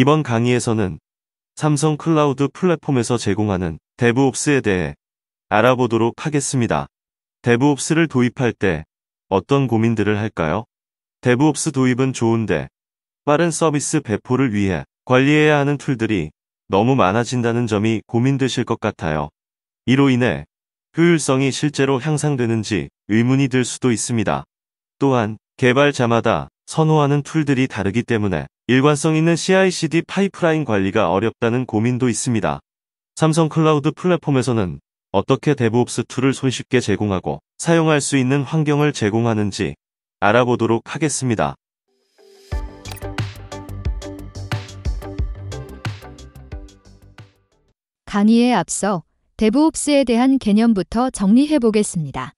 이번 강의에서는 삼성 클라우드 플랫폼에서 제공하는 데브옵스에 대해 알아보도록 하겠습니다. 데브옵스를 도입할 때 어떤 고민들을 할까요? 데브옵스 도입은 좋은데 빠른 서비스 배포를 위해 관리해야 하는 툴들이 너무 많아진다는 점이 고민되실 것 같아요. 이로 인해 효율성이 실제로 향상되는지 의문이 들 수도 있습니다. 또한 개발자마다 선호하는 툴들이 다르기 때문에 일관성 있는 CI/CD 파이프라인 관리가 어렵다는 고민도 있습니다. 삼성 클라우드 플랫폼에서는 어떻게 데브옵스 툴을 손쉽게 제공하고 사용할 수 있는 환경을 제공하는지 알아보도록 하겠습니다. 강의에 앞서 데브옵스에 대한 개념부터 정리해 보겠습니다.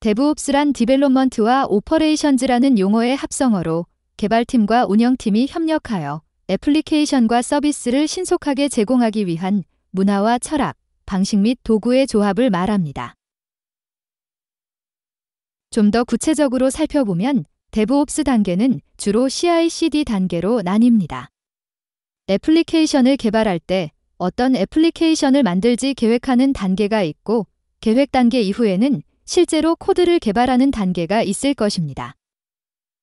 데브옵스란 디벨롭먼트와 오퍼레이션즈라는 용어의 합성어로 개발팀과 운영팀이 협력하여 애플리케이션과 서비스를 신속하게 제공하기 위한 문화와 철학, 방식 및 도구의 조합을 말합니다. 좀 더 구체적으로 살펴보면 데브옵스 단계는 주로 CI/CD 단계로 나뉩니다. 애플리케이션을 개발할 때 어떤 애플리케이션을 만들지 계획하는 단계가 있고 계획 단계 이후에는 실제로 코드를 개발하는 단계가 있을 것입니다.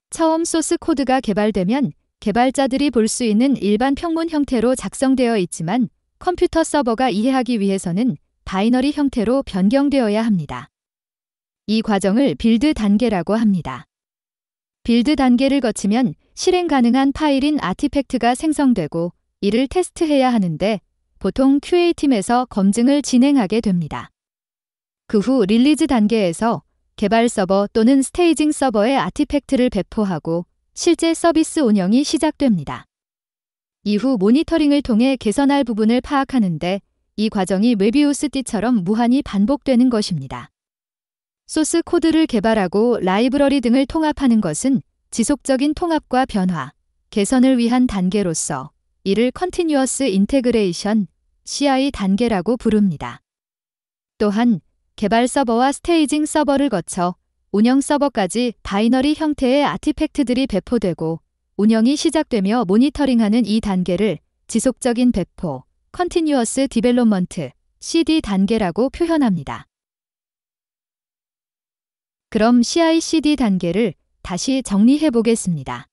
처음 소스 코드가 개발되면 개발자들이 볼 수 있는 일반 평문 형태로 작성되어 있지만 컴퓨터 서버가 이해하기 위해서는 바이너리 형태로 변경되어야 합니다. 이 과정을 빌드 단계라고 합니다. 빌드 단계를 거치면 실행 가능한 파일인 아티팩트가 생성되고 이를 테스트해야 하는데 보통 QA팀에서 검증을 진행하게 됩니다. 그 후 릴리즈 단계에서 개발 서버 또는 스테이징 서버에 아티팩트를 배포하고 실제 서비스 운영이 시작됩니다. 이후 모니터링을 통해 개선할 부분을 파악하는데 이 과정이 메비우스 띠처럼 무한히 반복되는 것입니다. 소스 코드를 개발하고 라이브러리 등을 통합하는 것은 지속적인 통합과 변화, 개선을 위한 단계로서 이를 컨티뉴어스 인테그레이션 CI 단계라고 부릅니다. 또한 개발 서버와 스테이징 서버를 거쳐 운영 서버까지 바이너리 형태의 아티팩트들이 배포되고 운영이 시작되며 모니터링하는 이 단계를 지속적인 배포, 컨티뉴어스 디벨롭먼트, CD 단계라고 표현합니다. 그럼 CI/CD 단계를 다시 정리해 보겠습니다.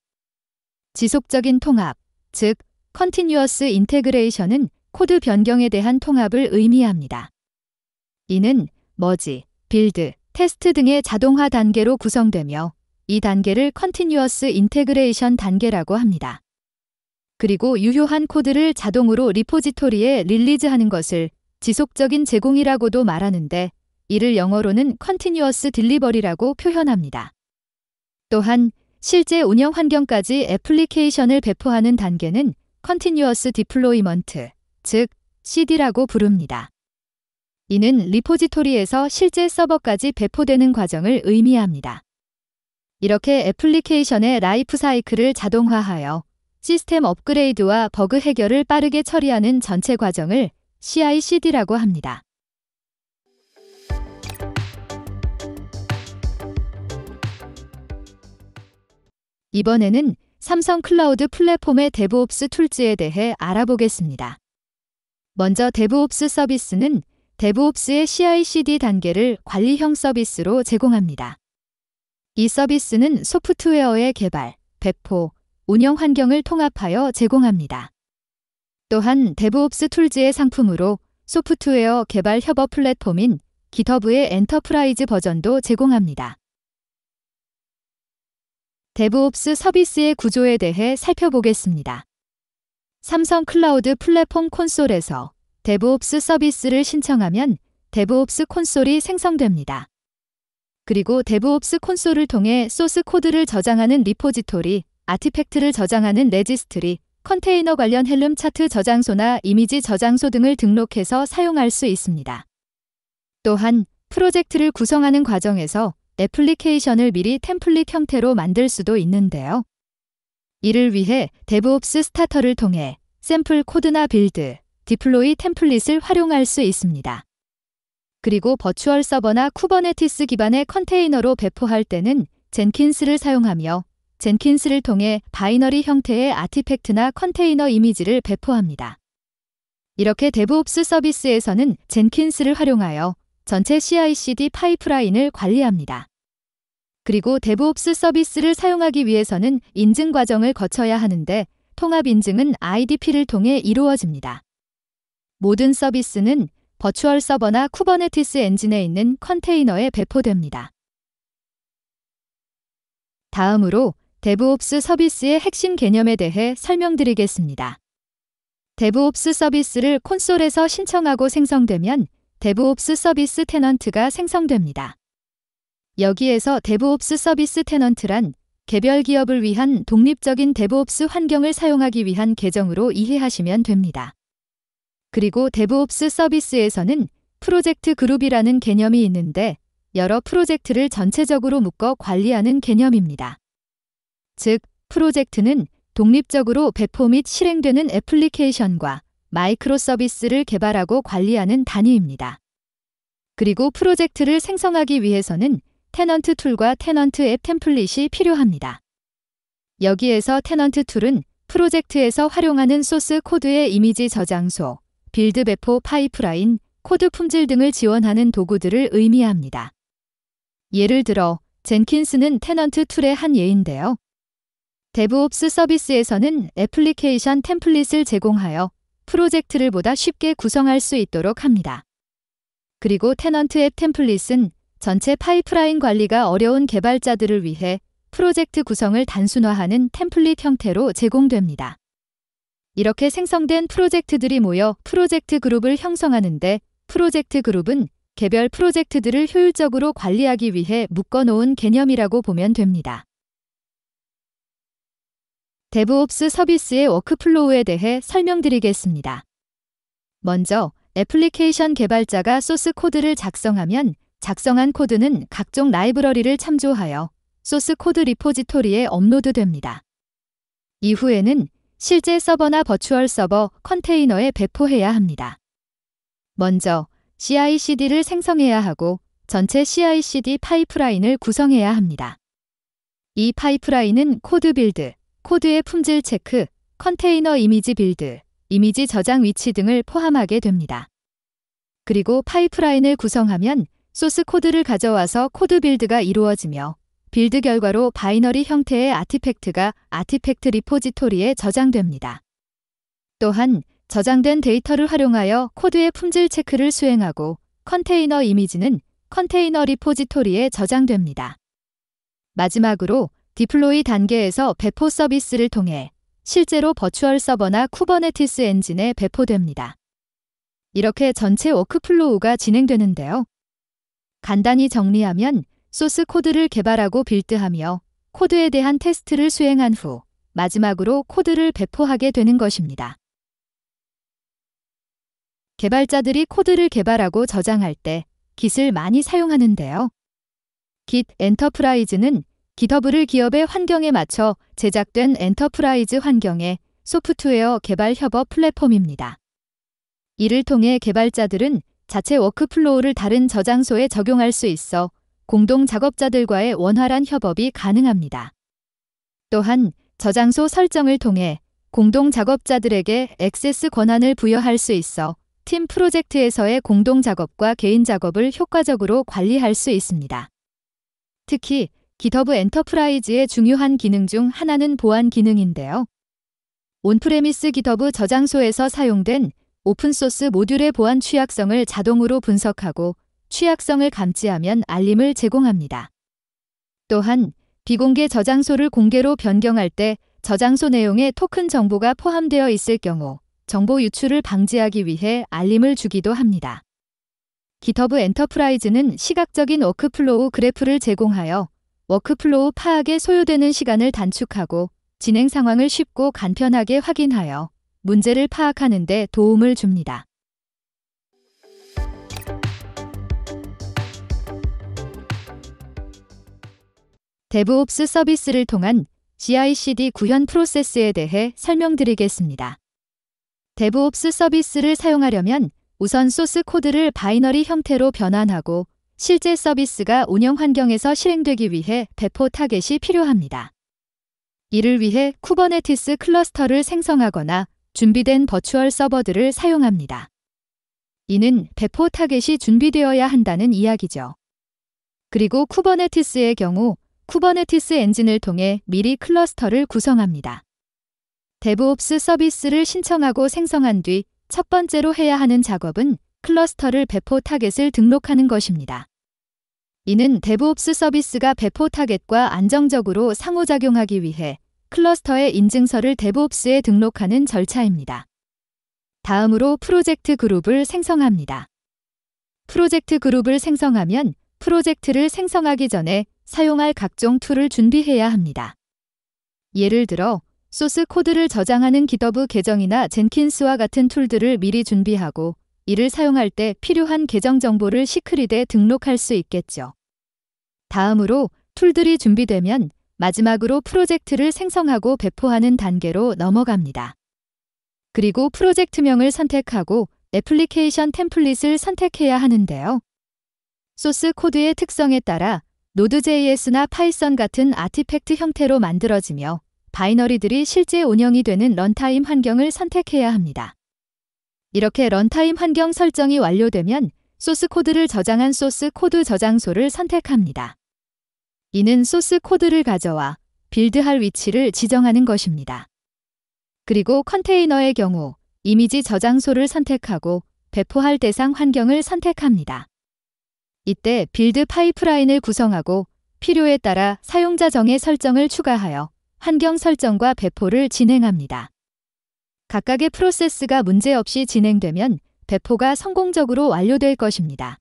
지속적인 통합, 즉 컨티뉴어스 인테그레이션은 코드 변경에 대한 통합을 의미합니다. 이는 머지, 빌드, 테스트 등의 자동화 단계로 구성되며 이 단계를 컨티뉴어스 인테그레이션 단계라고 합니다. 그리고 유효한 코드를 자동으로 리포지토리에 릴리즈하는 것을 지속적인 제공이라고도 말하는데 이를 영어로는 컨티뉴어스 딜리버리라고 표현합니다. 또한 실제 운영 환경까지 애플리케이션을 배포하는 단계는 컨티뉴어스 디플로이먼트, 즉 CD라고 부릅니다. 이는 리포지토리에서 실제 서버까지 배포되는 과정을 의미합니다. 이렇게 애플리케이션의 라이프 사이클을 자동화하여 시스템 업그레이드와 버그 해결을 빠르게 처리하는 전체 과정을 CI/CD라고 합니다. 이번에는 삼성 클라우드 플랫폼의 데브옵스 툴즈에 대해 알아보겠습니다. 먼저 데브옵스 서비스는 데브옵스의 CI/CD 단계를 관리형 서비스로 제공합니다. 이 서비스는 소프트웨어의 개발, 배포, 운영 환경을 통합하여 제공합니다. 또한 데브옵스 툴즈의 상품으로 소프트웨어 개발 협업 플랫폼인 기터브의 엔터프라이즈 버전도 제공합니다. 데브옵스 서비스의 구조에 대해 살펴보겠습니다. 삼성 클라우드 플랫폼 콘솔에서 데브옵스 서비스를 신청하면 데브옵스 콘솔이 생성됩니다. 그리고 데브옵스 콘솔을 통해 소스 코드를 저장하는 리포지토리, 아티팩트를 저장하는 레지스트리, 컨테이너 관련 헬름 차트 저장소나 이미지 저장소 등을 등록해서 사용할 수 있습니다. 또한 프로젝트를 구성하는 과정에서 애플리케이션을 미리 템플릿 형태로 만들 수도 있는데요. 이를 위해 데브옵스 스타터를 통해 샘플 코드나 빌드, 디플로이 템플릿을 활용할 수 있습니다. 그리고 버추얼 서버나 쿠버네티스 기반의 컨테이너로 배포할 때는 젠킨스를 사용하며 젠킨스를 통해 바이너리 형태의 아티팩트나 컨테이너 이미지를 배포합니다. 이렇게 데브옵스 서비스에서는 젠킨스를 활용하여 전체 CI/CD 파이프라인을 관리합니다. 그리고 데브옵스 서비스를 사용하기 위해서는 인증 과정을 거쳐야 하는데 통합 인증은 IDP를 통해 이루어집니다. 모든 서비스는 버추얼 서버나 쿠버네티스 엔진에 있는 컨테이너에 배포됩니다. 다음으로 데브옵스 서비스의 핵심 개념에 대해 설명드리겠습니다. 데브옵스 서비스를 콘솔에서 신청하고 생성되면 데브옵스 서비스 테넌트가 생성됩니다. 여기에서 데브옵스 서비스 테넌트란 개별 기업을 위한 독립적인 데브옵스 환경을 사용하기 위한 계정으로 이해하시면 됩니다. 그리고 데브옵스 서비스에서는 프로젝트 그룹이라는 개념이 있는데 여러 프로젝트를 전체적으로 묶어 관리하는 개념입니다. 즉, 프로젝트는 독립적으로 배포 및 실행되는 애플리케이션과 마이크로 서비스를 개발하고 관리하는 단위입니다. 그리고 프로젝트를 생성하기 위해서는 테넌트 툴과 테넌트 앱 템플릿이 필요합니다. 여기에서 테넌트 툴은 프로젝트에서 활용하는 소스 코드의 이미지 저장소, 빌드 배포 파이프라인, 코드 품질 등을 지원하는 도구들을 의미합니다. 예를 들어 젠킨스는 테넌트 툴의 한 예인데요. 데브옵스 서비스에서는 애플리케이션 템플릿을 제공하여 프로젝트를 보다 쉽게 구성할 수 있도록 합니다. 그리고 테넌트 앱 템플릿은 전체 파이프라인 관리가 어려운 개발자들을 위해 프로젝트 구성을 단순화하는 템플릿 형태로 제공됩니다. 이렇게 생성된 프로젝트들이 모여 프로젝트 그룹을 형성하는데 프로젝트 그룹은 개별 프로젝트들을 효율적으로 관리하기 위해 묶어놓은 개념이라고 보면 됩니다. 데브옵스 서비스의 워크플로우에 대해 설명드리겠습니다. 먼저 애플리케이션 개발자가 소스 코드를 작성하면 작성한 코드는 각종 라이브러리를 참조하여 소스 코드 리포지토리에 업로드됩니다. 이후에는 실제 서버나 버추얼 서버 컨테이너에 배포해야 합니다. 먼저 CI/CD를 생성해야 하고 전체 CI/CD 파이프라인을 구성해야 합니다. 이 파이프라인은 코드 빌드, 코드의 품질 체크, 컨테이너 이미지 빌드, 이미지 저장 위치 등을 포함하게 됩니다. 그리고 파이프라인을 구성하면 소스 코드를 가져와서 코드 빌드가 이루어지며 빌드 결과로 바이너리 형태의 아티팩트가 아티팩트 리포지토리에 저장됩니다. 또한 저장된 데이터를 활용하여 코드의 품질 체크를 수행하고 컨테이너 이미지는 컨테이너 리포지토리에 저장됩니다. 마지막으로 디플로이 단계에서 배포 서비스를 통해 실제로 버추얼 서버나 쿠버네티스 엔진에 배포됩니다. 이렇게 전체 워크플로우가 진행되는데요. 간단히 정리하면 소스 코드를 개발하고 빌드하며 코드에 대한 테스트를 수행한 후 마지막으로 코드를 배포하게 되는 것입니다. 개발자들이 코드를 개발하고 저장할 때 Git을 많이 사용하는데요. Git 엔터프라이즈는 기더블을 기업의 환경에 맞춰 제작된 엔터프라이즈 환경의 소프트웨어 개발 협업 플랫폼입니다. 이를 통해 개발자들은 자체 워크플로우를 다른 저장소에 적용할 수 있어 공동 작업자들과의 원활한 협업이 가능합니다. 또한 저장소 설정을 통해 공동 작업자들에게 액세스 권한을 부여할 수 있어 팀 프로젝트에서의 공동 작업과 개인 작업을 효과적으로 관리할 수 있습니다. 특히 기터브 엔터프라이즈의 중요한 기능 중 하나는 보안 기능인데요. 온프레미스 기터브 저장소에서 사용된 오픈소스 모듈의 보안 취약성을 자동으로 분석하고 취약성을 감지하면 알림을 제공합니다. 또한 비공개 저장소를 공개로 변경할 때 저장소 내용에 토큰 정보가 포함되어 있을 경우 정보 유출을 방지하기 위해 알림을 주기도 합니다. GitHub e n t e r p r i s e 는 시각적인 워크플로우 그래프를 제공하여 워크플로우 파악에 소요되는 시간을 단축하고 진행 상황을 쉽고 간편하게 확인하여 문제를 파악하는 데 도움을 줍니다. 데브옵스 서비스를 통한 CI/CD 구현 프로세스에 대해 설명드리겠습니다. 데브옵스 서비스를 사용하려면 우선 소스 코드를 바이너리 형태로 변환하고 실제 서비스가 운영 환경에서 실행되기 위해 배포 타겟이 필요합니다. 이를 위해 쿠버네티스 클러스터를 생성하거나 준비된 버추얼 서버들을 사용합니다. 이는 배포 타겟이 준비되어야 한다는 이야기죠. 그리고 쿠버네티스의 경우 쿠버네티스 엔진을 통해 미리 클러스터를 구성합니다. 데브옵스 서비스를 신청하고 생성한 뒤 첫 번째로 해야 하는 작업은 클러스터를 배포 타겟을 등록하는 것입니다. 이는 데브옵스 서비스가 배포 타겟과 안정적으로 상호작용하기 위해 클러스터의 인증서를 데브옵스에 등록하는 절차입니다. 다음으로 프로젝트 그룹을 생성합니다. 프로젝트 그룹을 생성하면 프로젝트를 생성하기 전에 사용할 각종 툴을 준비해야 합니다. 예를 들어 소스 코드를 저장하는 기더브 계정이나 젠킨스와 같은 툴들을 미리 준비하고 이를 사용할 때 필요한 계정 정보를 시크릿에 등록할 수 있겠죠. 다음으로 툴들이 준비되면 마지막으로 프로젝트를 생성하고 배포하는 단계로 넘어갑니다. 그리고 프로젝트명을 선택하고 애플리케이션 템플릿을 선택해야 하는데요. 소스 코드의 특성에 따라 노드.js나 파이썬 같은 아티팩트 형태로 만들어지며 바이너리들이 실제 운영이 되는 런타임 환경을 선택해야 합니다. 이렇게 런타임 환경 설정이 완료되면 소스 코드를 저장한 소스 코드 저장소를 선택합니다. 이는 소스 코드를 가져와 빌드할 위치를 지정하는 것입니다. 그리고 컨테이너의 경우 이미지 저장소를 선택하고 배포할 대상 환경을 선택합니다. 이때 빌드 파이프라인을 구성하고 필요에 따라 사용자 정의 설정을 추가하여 환경 설정과 배포를 진행합니다. 각각의 프로세스가 문제없이 진행되면 배포가 성공적으로 완료될 것입니다.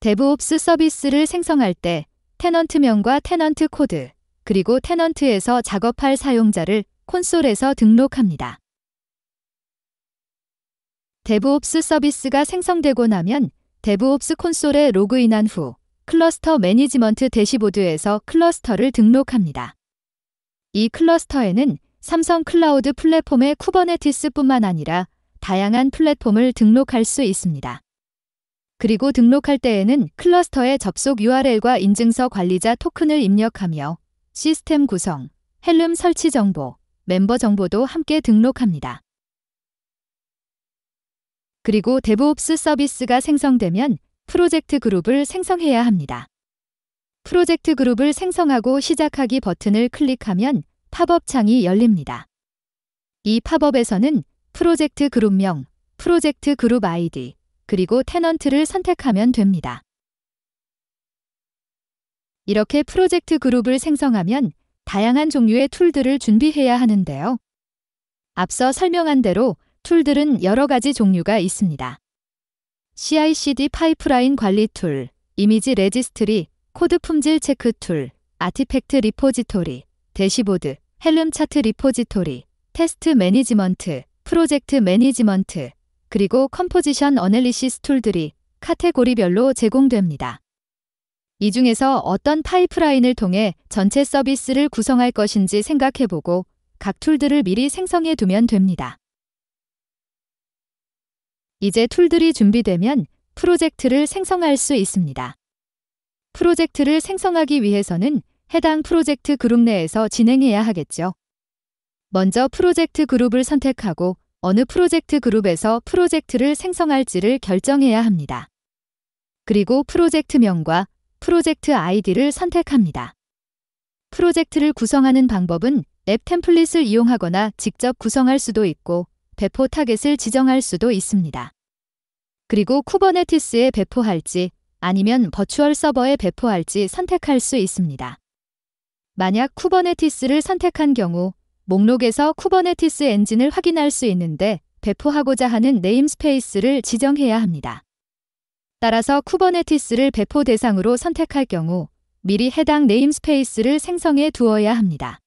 데브옵스 서비스를 생성할 때 테넌트명과 테넌트 코드, 그리고 테넌트에서 작업할 사용자를 콘솔에서 등록합니다. 데브옵스 서비스가 생성되고 나면 데브옵스 콘솔에 로그인한 후 클러스터 매니지먼트 대시보드에서 클러스터를 등록합니다. 이 클러스터에는 삼성 클라우드 플랫폼의 쿠버네티스뿐만 아니라 다양한 플랫폼을 등록할 수 있습니다. 그리고 등록할 때에는 클러스터의 접속 URL과 인증서 관리자 토큰을 입력하며 시스템 구성, 헬름 설치 정보, 멤버 정보도 함께 등록합니다. 그리고 데브옵스 서비스가 생성되면 프로젝트 그룹을 생성해야 합니다. 프로젝트 그룹을 생성하고 시작하기 버튼을 클릭하면 팝업 창이 열립니다. 이 팝업에서는 프로젝트 그룹명, 프로젝트 그룹 아이디, 그리고 테넌트를 선택하면 됩니다. 이렇게 프로젝트 그룹을 생성하면 다양한 종류의 툴들을 준비해야 하는데요. 앞서 설명한 대로 툴들은 여러 가지 종류가 있습니다. CI/CD 파이프라인 관리 툴, 이미지 레지스트리, 코드 품질 체크 툴, 아티팩트 리포지토리, 대시보드, 헬름 차트 리포지토리, 테스트 매니지먼트, 프로젝트 매니지먼트, 그리고 컴포지션 어널리시스 툴들이 카테고리별로 제공됩니다. 이 중에서 어떤 파이프라인을 통해 전체 서비스를 구성할 것인지 생각해보고 각 툴들을 미리 생성해 두면 됩니다. 이제 툴들이 준비되면 프로젝트를 생성할 수 있습니다. 프로젝트를 생성하기 위해서는 해당 프로젝트 그룹 내에서 진행해야 하겠죠. 먼저 프로젝트 그룹을 선택하고 어느 프로젝트 그룹에서 프로젝트를 생성할지를 결정해야 합니다. 그리고 프로젝트명과 프로젝트 아이디를 선택합니다. 프로젝트를 구성하는 방법은 앱 템플릿을 이용하거나 직접 구성할 수도 있고 배포 타겟을 지정할 수도 있습니다. 그리고 쿠버네티스에 배포할지 아니면 버추얼 서버에 배포할지 선택할 수 있습니다. 만약 쿠버네티스를 선택한 경우 목록에서 쿠버네티스 엔진을 확인할 수 있는데 배포하고자 하는 네임스페이스를 지정해야 합니다. 따라서 쿠버네티스를 배포 대상으로 선택할 경우 미리 해당 네임스페이스를 생성해 두어야 합니다.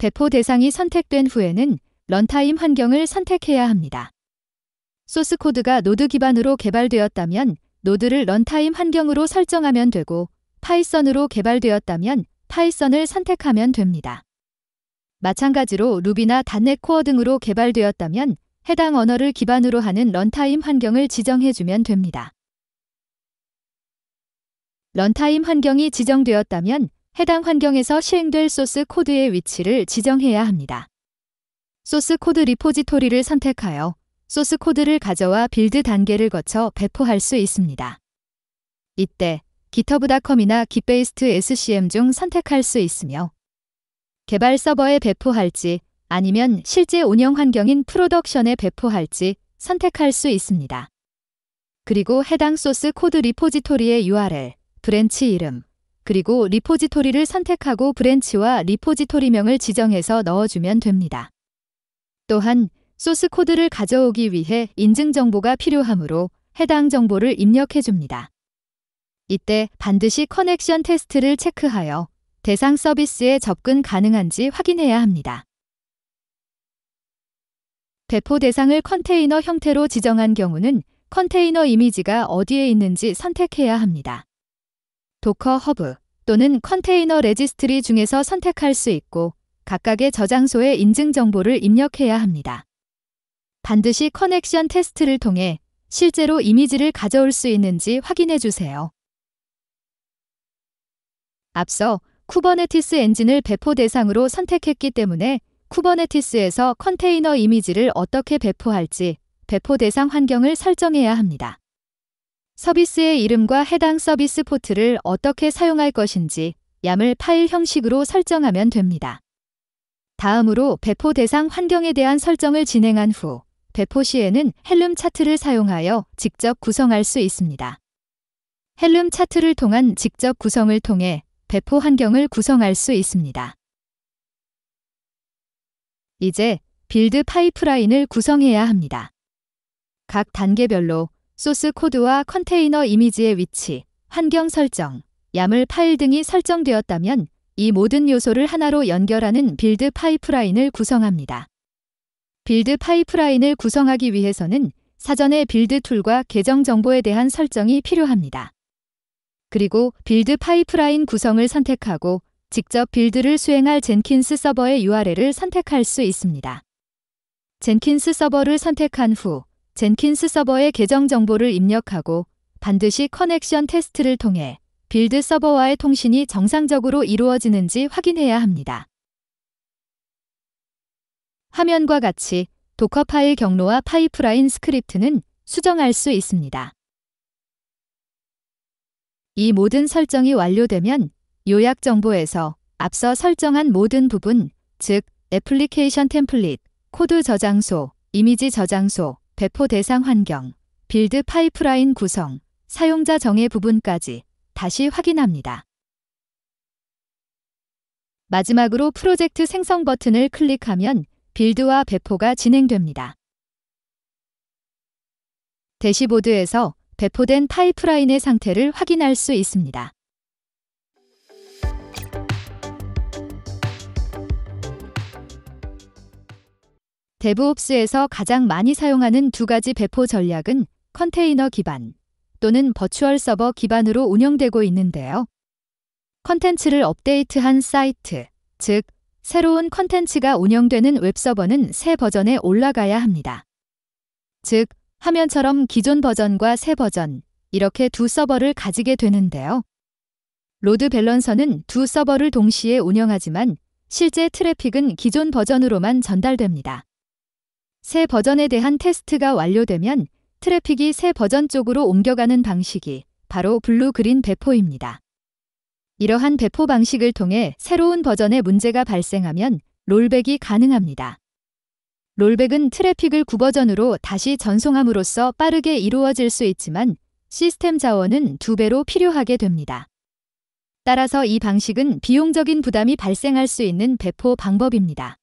배포 대상이 선택된 후에는 런타임 환경을 선택해야 합니다. 소스 코드가 노드 기반으로 개발되었다면 노드를 런타임 환경으로 설정하면 되고 파이썬으로 개발되었다면 파이썬을 선택하면 됩니다. 마찬가지로 루비나 단넷 코어 등으로 개발되었다면 해당 언어를 기반으로 하는 런타임 환경을 지정해주면 됩니다. 런타임 환경이 지정되었다면 해당 환경에서 시행될 소스 코드의 위치를 지정해야 합니다. 소스 코드 리포지토리를 선택하여 소스 코드를 가져와 빌드 단계를 거쳐 배포할 수 있습니다. 이때 github.com이나 gitbased SCM 중 선택할 수 있으며 개발 서버에 배포할지 아니면 실제 운영 환경인 프로덕션에 배포할지 선택할 수 있습니다. 그리고 해당 소스 코드 리포지토리의 URL, 브랜치 이름, 그리고 리포지토리를 선택하고 브랜치와 리포지토리명을 지정해서 넣어주면 됩니다. 또한 소스 코드를 가져오기 위해 인증 정보가 필요하므로 해당 정보를 입력해 줍니다. 이때 반드시 커넥션 테스트를 체크하여 대상 서비스에 접근 가능한지 확인해야 합니다. 배포 대상을 컨테이너 형태로 지정한 경우는 컨테이너 이미지가 어디에 있는지 선택해야 합니다. 도커 허브 또는 컨테이너 레지스트리 중에서 선택할 수 있고 각각의 저장소에 인증 정보를 입력해야 합니다. 반드시 커넥션 테스트를 통해 실제로 이미지를 가져올 수 있는지 확인해 주세요. 앞서 쿠버네티스 엔진을 배포 대상으로 선택했기 때문에 쿠버네티스에서 컨테이너 이미지를 어떻게 배포할지 배포 대상 환경을 설정해야 합니다. 서비스의 이름과 해당 서비스 포트를 어떻게 사용할 것인지 YAML 파일 형식으로 설정하면 됩니다. 다음으로 배포 대상 환경에 대한 설정을 진행한 후 배포 시에는 헬름 차트를 사용하여 직접 구성할 수 있습니다. 헬름 차트를 통한 직접 구성을 통해 배포 환경을 구성할 수 있습니다. 이제 빌드 파이프라인을 구성해야 합니다. 각 단계별로 소스 코드와 컨테이너 이미지의 위치, 환경 설정, 야물 파일 등이 설정되었다면 이 모든 요소를 하나로 연결하는 빌드 파이프라인을 구성합니다. 빌드 파이프라인을 구성하기 위해서는 사전에 빌드 툴과 계정 정보에 대한 설정이 필요합니다. 그리고 빌드 파이프라인 구성을 선택하고 직접 빌드를 수행할 젠킨스 서버의 URL을 선택할 수 있습니다. 젠킨스 서버를 선택한 후 젠킨스 서버의 계정 정보를 입력하고 반드시 커넥션 테스트를 통해 빌드 서버와의 통신이 정상적으로 이루어지는지 확인해야 합니다. 화면과 같이 도커 파일 경로와 파이프라인 스크립트는 수정할 수 있습니다. 이 모든 설정이 완료되면 요약 정보에서 앞서 설정한 모든 부분, 즉 애플리케이션 템플릿, 코드 저장소, 이미지 저장소, 배포 대상 환경, 빌드 파이프라인 구성, 사용자 정의 부분까지 다시 확인합니다. 마지막으로 프로젝트 생성 버튼을 클릭하면 빌드와 배포가 진행됩니다. 대시보드에서 배포된 파이프라인의 상태를 확인할 수 있습니다. 데브옵스에서 가장 많이 사용하는 두 가지 배포 전략은 컨테이너 기반 또는 버추얼 서버 기반으로 운영되고 있는데요. 컨텐츠를 업데이트한 사이트, 즉 새로운 컨텐츠가 운영되는 웹서버는 새 버전에 올라가야 합니다. 즉, 화면처럼 기존 버전과 새 버전, 이렇게 두 서버를 가지게 되는데요. 로드 밸런서는 두 서버를 동시에 운영하지만 실제 트래픽은 기존 버전으로만 전달됩니다. 새 버전에 대한 테스트가 완료되면 트래픽이 새 버전 쪽으로 옮겨가는 방식이 바로 블루그린 배포입니다. 이러한 배포 방식을 통해 새로운 버전의 문제가 발생하면 롤백이 가능합니다. 롤백은 트래픽을 구버전으로 다시 전송함으로써 빠르게 이루어질 수 있지만 시스템 자원은 두 배로 필요하게 됩니다. 따라서 이 방식은 비용적인 부담이 발생할 수 있는 배포 방법입니다.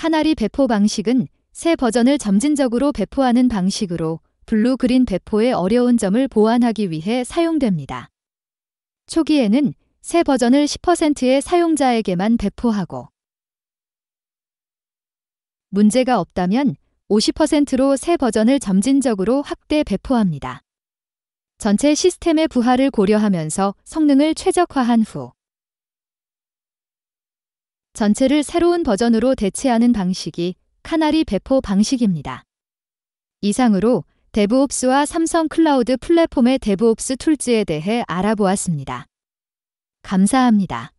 카나리 배포 방식은 새 버전을 점진적으로 배포하는 방식으로 블루 그린 배포의 어려운 점을 보완하기 위해 사용됩니다. 초기에는 새 버전을 10%의 사용자에게만 배포하고 문제가 없다면 50%로 새 버전을 점진적으로 확대 배포합니다. 전체 시스템의 부하를 고려하면서 성능을 최적화한 후 전체를 새로운 버전으로 대체하는 방식이 카나리 배포 방식입니다. 이상으로 데브옵스와 삼성 클라우드 플랫폼의 데브옵스 툴즈에 대해 알아보았습니다. 감사합니다.